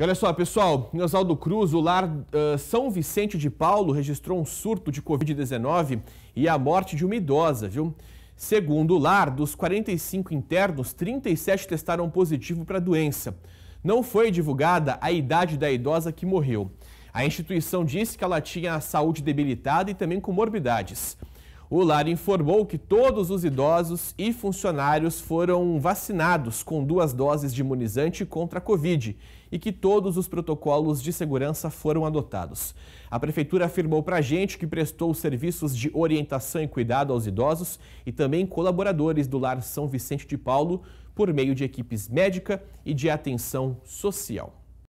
E olha só, pessoal, em Oswaldo Cruz, o lar uh, São Vicente de Paulo registrou um surto de Covid-19 e a morte de uma idosa, viu? Segundo o lar, dos 45 internos, 37 testaram positivo para a doença. Não foi divulgada a idade da idosa que morreu. A instituição disse que ela tinha a saúde debilitada e também comorbidades. O lar informou que todos os idosos e funcionários foram vacinados com duas doses de imunizante contra a Covid e que todos os protocolos de segurança foram adotados. A prefeitura afirmou para a gente que prestou serviços de orientação e cuidado aos idosos e também colaboradores do Lar São Vicente de Paulo por meio de equipes médica e de atenção social.